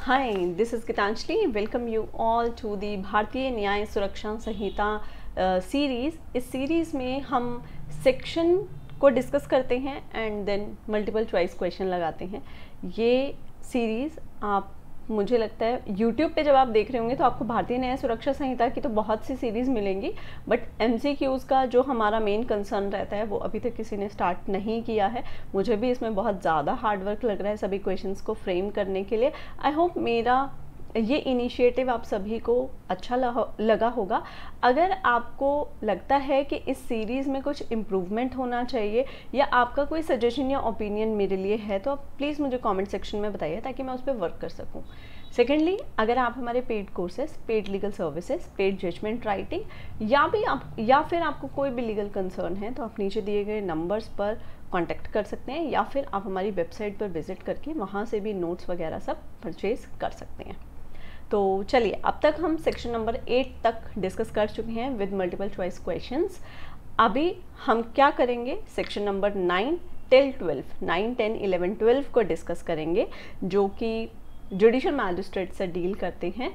Hi this is Geetanjali welcome you all to the Bharatiya Nyaya सुरक्षा संहिता series इस series में हम सेक्शन को डिस्कस करते हैं and then multiple choice question लगाते हैं ये सीरीज़ आप मुझे लगता है यूट्यूब पे जब आप देख रहे होंगे तो आपको भारतीय न्याय सुरक्षा संहिता की तो बहुत सी सीरीज़ मिलेंगी बट एम का जो हमारा मेन कंसर्न रहता है वो अभी तक किसी ने स्टार्ट नहीं किया है मुझे भी इसमें बहुत ज़्यादा हार्डवर्क लग रहा है सभी क्वेश्चन को फ्रेम करने के लिए आई होप मेरा ये इनिशिएटिव आप सभी को अच्छा लगा होगा अगर आपको लगता है कि इस सीरीज़ में कुछ इम्प्रूवमेंट होना चाहिए या आपका कोई सजेशन या ओपिनियन मेरे लिए है तो आप प्लीज़ मुझे कमेंट सेक्शन में बताइए ताकि मैं उस पर वर्क कर सकूँ सेकेंडली अगर आप हमारे paid courses paid legal services paid judgment writing या भी आप या फिर आपको कोई भी लीगल कंसर्न है तो आप नीचे दिए गए नंबर्स पर कॉन्टैक्ट कर सकते हैं या फिर आप हमारी वेबसाइट पर विज़िट करके वहाँ से भी नोट्स वगैरह सब परचेज़ कर सकते हैं तो चलिए अब तक हम सेक्शन नंबर एट तक डिस्कस कर चुके हैं विद मल्टीपल चॉइस क्वेश्चंस अभी हम क्या करेंगे section number nine till twelve nine ten eleven twelve को डिस्कस करेंगे जो कि जुडिशल मैजिस्ट्रेट से डील करते हैं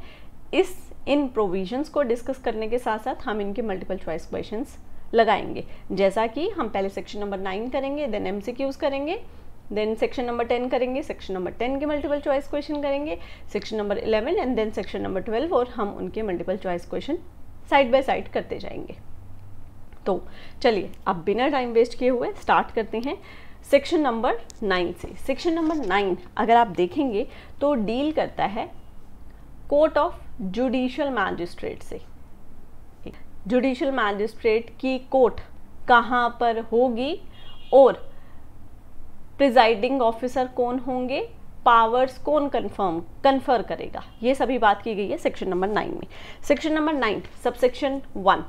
इस इन प्रोविजंस को डिस्कस करने के साथ साथ हम इनके मल्टीपल चॉइस क्वेश्चंस लगाएंगे जैसा कि हम पहले सेक्शन नंबर नाइन करेंगे देन एम करेंगे देन सेक्शन नंबर टेन करेंगे सेक्शन नंबर टेन के मल्टीपल चॉइस क्वेश्चन करेंगे section number eleven and then section number twelve और हम उनके multiple choice question side by side करते जाएंगे तो चलिए अब बिना टाइम वेस्ट किए हुए स्टार्ट करते हैं सेक्शन नंबर नाइन से सेक्शन नंबर नाइन अगर आप देखेंगे तो डील करता है कोर्ट ऑफ जुडिशियल मैजिस्ट्रेट से जुडिशियल मैजिस्ट्रेट की कोर्ट कहाँ पर होगी और प्रिजाइडिंग ऑफिसर कौन होंगे पावर्स कौन कन्फर्म कन्फर करेगा ये सभी बात की गई है सेक्शन नंबर नाइन में section number nine sub section one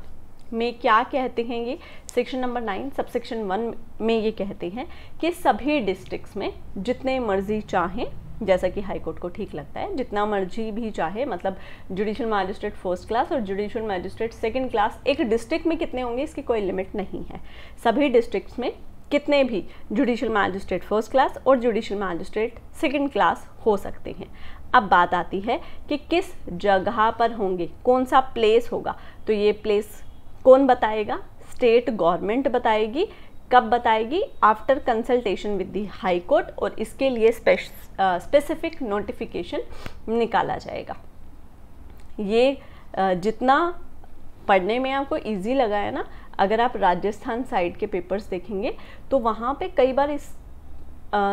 में क्या कहते हैं ये section number nine sub section one में ये कहते हैं कि सभी डिस्ट्रिक्ट्स में जितने मर्जी चाहें जैसा कि हाई कोर्ट को ठीक लगता है जितना मर्जी भी चाहे मतलब जुडिशियल मजिस्ट्रेट फर्स्ट क्लास और जुडिशियल मजिस्ट्रेट सेकंड क्लास एक डिस्ट्रिक्ट में कितने होंगे इसकी कोई लिमिट नहीं है सभी डिस्ट्रिक्ट्स में कितने भी जुडिशल मैजिस्ट्रेट फर्स्ट क्लास और जुडिशल मैजिस्ट्रेट सेकंड क्लास हो सकते हैं अब बात आती है कि किस जगह पर होंगे कौन सा प्लेस होगा तो ये प्लेस कौन बताएगा स्टेट गवर्नमेंट बताएगी कब बताएगी after consultation with the high court और इसके लिए स्पेसिफिक नोटिफिकेशन निकाला जाएगा ये जितना पढ़ने में आपको इजी लगा है ना अगर आप राजस्थान साइड के पेपर्स देखेंगे तो वहाँ पे कई बार इस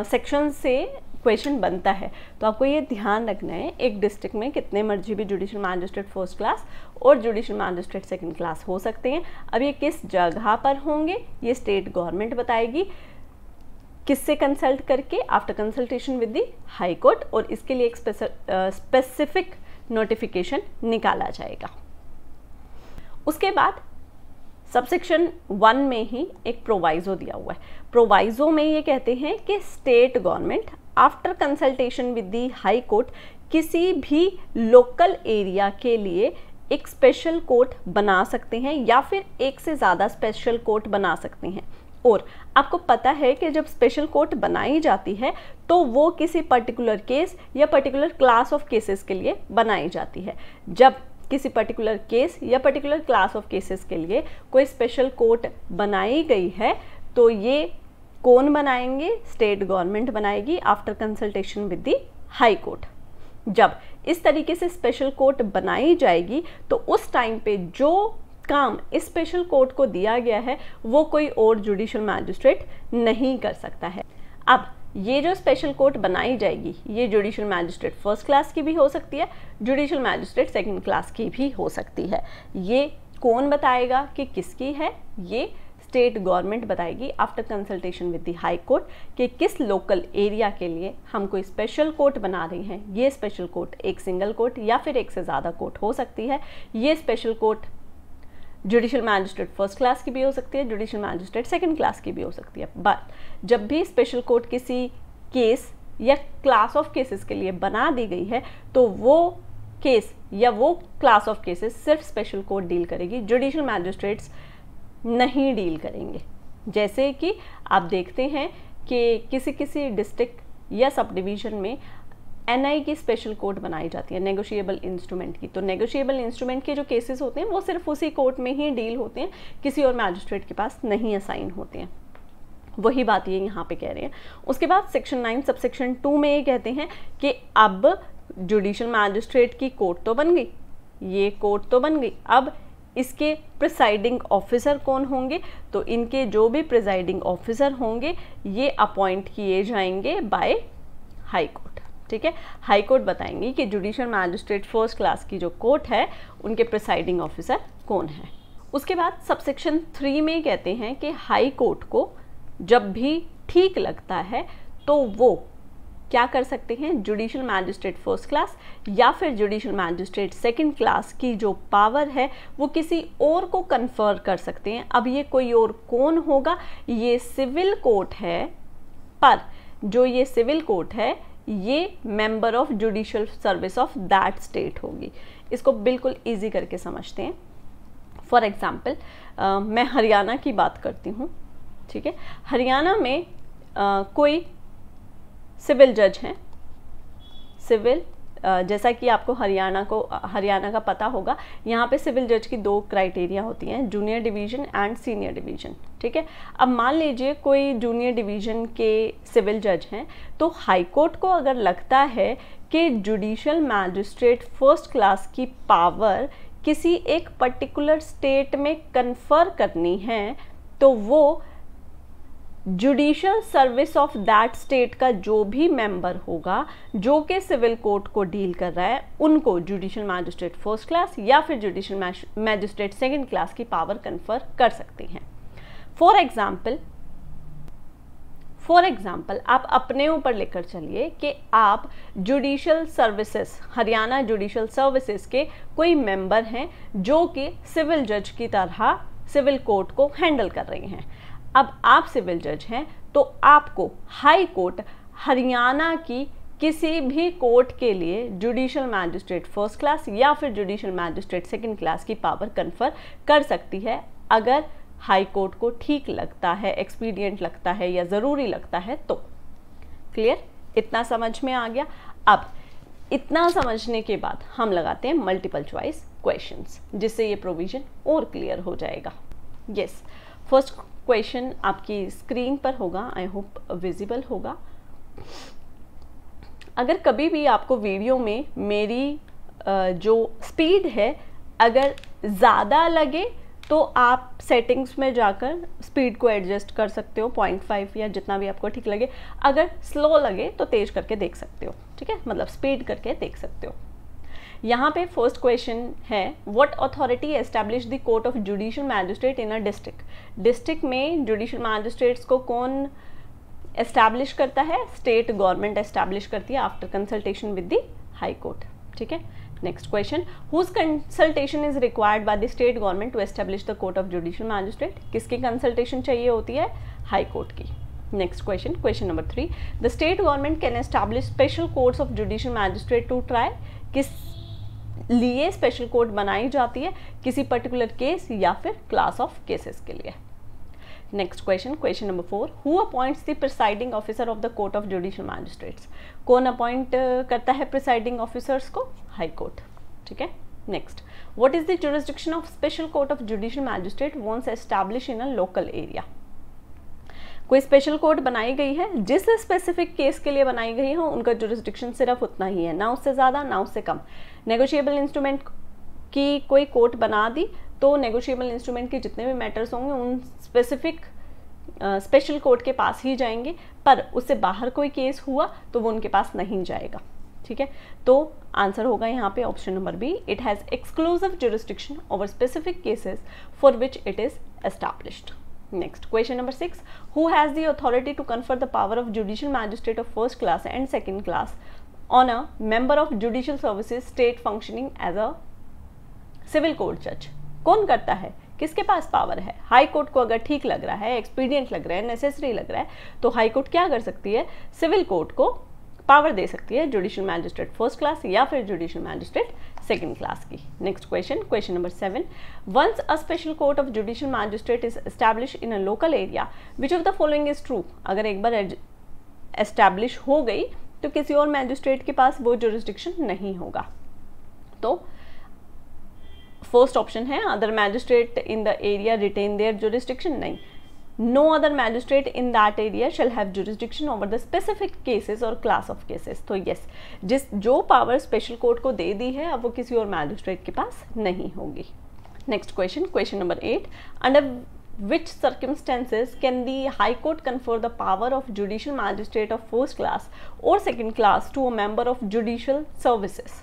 सेक्शन से क्वेश्चन बनता है तो आपको ये ध्यान रखना है एक डिस्ट्रिक्ट में कितने मर्जी भी जुडिशल मैजिस्ट्रेट फर्स्ट क्लास और जुडिशल मजिस्ट्रेट सेकंड क्लास हो सकते हैं अब ये किस जगह पर होंगे ये स्टेट गवर्नमेंट बताएगी किससे कंसल्ट करके after consultation with the high court और इसके लिए एक स्पेसिफिक नोटिफिकेशन निकाला जाएगा उसके बाद सबसेक्शन वन में ही एक प्रोवाइज़ो दिया हुआ है प्रोवाइज़ो में ये कहते हैं कि state government after consultation with the high court किसी भी लोकल एरिया के लिए एक स्पेशल कोर्ट बना सकते हैं या फिर एक से ज़्यादा स्पेशल कोर्ट बना सकते हैं और आपको पता है कि जब स्पेशल कोर्ट बनाई जाती है तो वो किसी पर्टिकुलर केस या पर्टिकुलर क्लास ऑफ केसेस के लिए बनाई जाती है जब किसी पर्टिकुलर केस या पर्टिकुलर क्लास ऑफ केसेस के लिए कोई स्पेशल कोर्ट बनाई गई है तो ये कौन बनाएंगे स्टेट गवर्नमेंट बनाएगी after consultation with the high court जब इस तरीके से स्पेशल कोर्ट बनाई जाएगी तो उस टाइम पे जो काम इस स्पेशल कोर्ट को दिया गया है वो कोई और जुडिशल मैजिस्ट्रेट नहीं कर सकता है अब ये जो स्पेशल कोर्ट बनाई जाएगी ये जुडिशल मैजिस्ट्रेट फर्स्ट क्लास की भी हो सकती है जुडिशल मैजिस्ट्रेट सेकंड क्लास की भी हो सकती है ये कौन बताएगा कि किसकी है ये स्टेट गवर्नमेंट बताएगी after consultation with the high court कि किस लोकल एरिया के लिए हम कोई स्पेशल कोर्ट बना रहे हैं ये स्पेशल कोर्ट एक सिंगल कोर्ट या फिर एक से ज़्यादा कोर्ट हो सकती है ये special court judicial magistrate first class की भी हो सकती है जुडिशल मैजिस्ट्रेट सेकेंड क्लास की भी हो सकती है बट जब भी स्पेशल कोर्ट किसी केस या क्लास ऑफ केसेस के लिए बना दी गई है तो वो केस या वो क्लास ऑफ केसेस सिर्फ स्पेशल कोर्ट डील करेगी जुडिशल मैजिस्ट्रेट्स नहीं डील करेंगे जैसे कि आप देखते हैं कि किसी किसी डिस्ट्रिक्ट या सब डिवीज़न में आई की स्पेशल कोर्ट बनाई जाती है नेगोशिएबल इंस्ट्रूमेंट की तो नेगोशिएबल इंस्ट्रूमेंट के जो केसेस होते हैं वो सिर्फ उसी कोर्ट में ही डील होते हैं किसी और मैजिस्ट्रेट के पास नहीं असाइन होते हैं वही बात ये यहाँ पे कह रहे हैं उसके बाद section nine sub section two में ये कहते हैं कि अब जुडिशल मैजिस्ट्रेट की कोर्ट तो बन गई ये कोर्ट तो बन गई अब इसके प्रिसाइडिंग ऑफिसर कौन होंगे तो इनके जो भी प्रिसाइडिंग ऑफिसर होंगे ये अपॉइंट किए जाएंगे बाय हाई कोर्ट ठीक है हाई कोर्ट बताएंगी कि जुडिशियल मैजिस्ट्रेट फर्स्ट क्लास की जो कोर्ट है उनके प्रिसाइडिंग ऑफिसर कौन है उसके बाद सबसेक्शन थ्री में कहते हैं कि हाई कोर्ट को जब भी ठीक लगता है तो वो क्या कर सकते हैं जुडिशियल मैजिस्ट्रेट फर्स्ट क्लास या फिर जुडिशियल मैजिस्ट्रेट सेकंड क्लास की जो पावर है वो किसी और को कन्फर कर सकते हैं अब ये कोई और कौन होगा ये सिविल कोर्ट है पर जो ये सिविल कोर्ट है ये member of judicial service of that state होगी इसको बिल्कुल इजी करके समझते हैं फॉर एग्ज़ाम्पल uh, मैं हरियाणा की बात करती हूँ ठीक है हरियाणा में uh, कोई सिविल जज हैं सिविल जैसा कि आपको हरियाणा को हरियाणा का पता होगा यहाँ पे सिविल जज की दो क्राइटेरिया होती हैं junior division and senior division ठीक है अब मान लीजिए कोई जूनियर डिवीजन के सिविल जज हैं तो हाईकोर्ट को अगर लगता है कि जुडिशल मैजिस्ट्रेट फर्स्ट क्लास की पावर किसी एक पर्टिकुलर स्टेट में कन्फर करनी है तो वो judicial service of that state का जो भी मेंबर होगा जो कि सिविल कोर्ट को डील कर रहा है उनको जुडिशल मैजिस्ट्रेट फर्स्ट क्लास या फिर जुडिशल मैजिस्ट्रेट सेकेंड क्लास की पावर कन्फर कर सकते हैं फॉर एग्जाम्पल फॉर एग्जाम्पल आप अपने ऊपर लेकर चलिए कि आप judicial services Haryana judicial services के कोई मेंबर हैं जो कि सिविल जज की तरह सिविल कोर्ट को हैंडल कर रहे हैं अब आप सिविल जज हैं तो आपको हाई कोर्ट हरियाणा की किसी भी कोर्ट के लिए जुडिशल मैजिस्ट्रेट फर्स्ट क्लास या फिर जुडिशियल मैजिस्ट्रेट सेकंड क्लास की पावर कन्फर कर सकती है अगर हाई कोर्ट को ठीक लगता है एक्सपीडियंट लगता है या ज़रूरी लगता है तो क्लियर इतना समझ में आ गया अब इतना समझने के बाद हम लगाते हैं मल्टीपल च्वाइस क्वेश्चंस जिससे ये प्रोविज़न और क्लियर हो जाएगा यस yes. फर्स्ट क्वेश्चन आपकी स्क्रीन पर होगा आई होप विजिबल होगा अगर कभी भी आपको वीडियो में मेरी जो स्पीड है अगर ज़्यादा लगे तो आप सेटिंग्स में जाकर स्पीड को एडजस्ट कर सकते हो पॉइंट फाइव या जितना भी आपको ठीक लगे अगर स्लो लगे तो तेज़ करके देख सकते हो ठीक है मतलब स्पीड करके देख सकते हो यहाँ पे फर्स्ट क्वेश्चन है what authority establish the court of judicial magistrate in a district district में जुडिशियल मैजिस्ट्रेट्स को कौन एस्टैब्लिश करता है स्टेट गवर्नमेंट एस्टैब्लिश करती है after consultation with the high court ठीक है next question whose consultation is required by the state government to establish the court of judicial magistrate किसकी कंसल्टेशन चाहिए होती है हाई कोर्ट की next question question number three the state government can establish special courts of judicial magistrate to try किस लिए special code बनाई जाती है किसी पर्टिकुलर केस या फिर क्लास ऑफ केसेस के लिए next question question number four who appoints the presiding officer of the court of judicial magistrates कौन अपॉइंट uh, करता है प्रिसाइडिंग ऑफिसर्स को हाई कोर्ट ठीक है next what is the jurisdiction of special court of judicial magistrate once establish in a local area कोई special court बनाई गई है जिस स्पेसिफिक केस के लिए बनाई गई हो उनका जुरिस्डिक्शन सिर्फ उतना ही है ना उससे ज़्यादा ना उससे कम नेगोशिएबल इंस्ट्रूमेंट की कोई कोर्ट बना दी तो नेगोशिएबल इंस्ट्रूमेंट के जितने भी मैटर्स होंगे उन स्पेसिफिक स्पेशल कोर्ट के पास ही जाएंगे पर उससे बाहर कोई केस हुआ तो वो उनके पास नहीं जाएगा ठीक है तो आंसर होगा यहाँ पे option number B it has exclusive jurisdiction over specific cases for which it is established next question number six who has the authority to confer the power of judicial magistrate of first class and second class on a member of judicial services state functioning as a civil court जज कौन करता है किसके पास power है high court को अगर ठीक लग रहा है एक्सपीडियंट लग रहा है नेसेसरी लग रहा है तो हाई कोर्ट क्या कर सकती है सिविल कोर्ट को पावर दे सकती है जुडिशियल मैजिस्ट्रेट फर्स्ट क्लास या फिर जुडिशियल मैजिस्ट्रेट सेकेंड क्लास की next question question number seven once a special court of judicial magistrate is establish in a local area which of the following is true अगर एक बार establish हो गई तो किसी और मैजिस्ट्रेट के पास वो जोरिस्ट्रिक्शन नहीं होगा तो फर्स्ट ऑप्शन है other magistrate in the area retain their jurisdiction नहीं no other magistrate in that area shall have jurisdiction over the specific cases or class of cases so yes jis jo power special court ko de di hai ab wo kisi aur magistrate ke paas nahi hogi next question question number 8 under which circumstances can the high court confer the power of judicial magistrate of first class or second class to a member of judicial services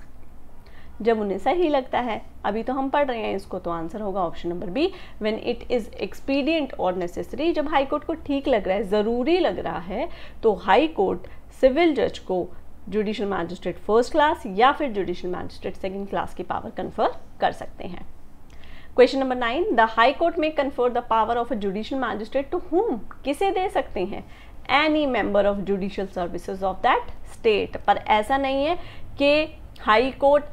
जब उन्हें सही लगता है अभी तो हम पढ़ रहे हैं इसको तो आंसर होगा option number B when it is expedient और नेसेसरी जब हाई कोर्ट को ठीक लग रहा है ज़रूरी लग रहा है तो हाई कोर्ट सिविल जज को जुडिशल मैजिस्ट्रेट फर्स्ट क्लास या फिर जुडिशल मैजिस्ट्रेट सेकेंड क्लास की पावर कन्फर कर सकते हैं question number nine the high court may confer the power of a judicial magistrate to whom किसे दे सकते हैं any member of judicial services of that state पर ऐसा नहीं है कि हाई कोर्ट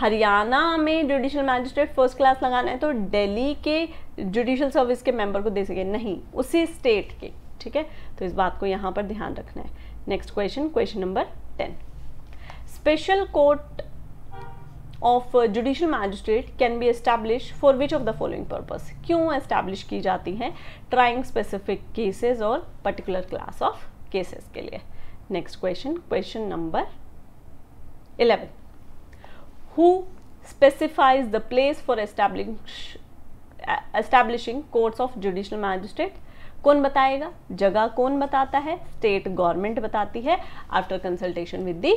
हरियाणा में जुडिशल मैजिस्ट्रेट फर्स्ट क्लास लगाना है तो दिल्ली के जुडिशल सर्विस के मेंबर को दे सके नहीं उसी स्टेट के ठीक है तो इस बात को यहाँ पर ध्यान रखना है next question question number ten special court of judicial magistrate can be establish for which of the following purpose क्यों एस्टैब्लिश की जाती हैं ट्राइंग स्पेसिफिक केसेस और पर्टिकुलर क्लास ऑफ केसेस के लिए next question question number eleven who specifies the place for establishing establishing courts of judicial magistrate कौन बताएगा जगह कौन बताता है स्टेट गवर्नमेंट बताती है after consultation with the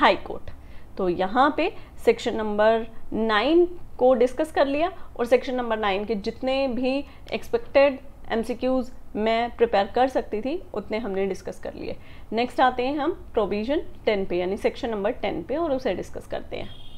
high court तो यहाँ पे सेक्शन नंबर नाइन को डिस्कस कर लिया और सेक्शन नंबर नाइन के जितने भी एक्सपेक्टेड एमसीक्यूज मैं प्रिपेयर कर सकती थी उतने हमने डिस्कस कर लिए नेक्स्ट आते हैं हम प्रोविजन टेन पे यानी सेक्शन नंबर टेन पे और उसे डिस्कस करते हैं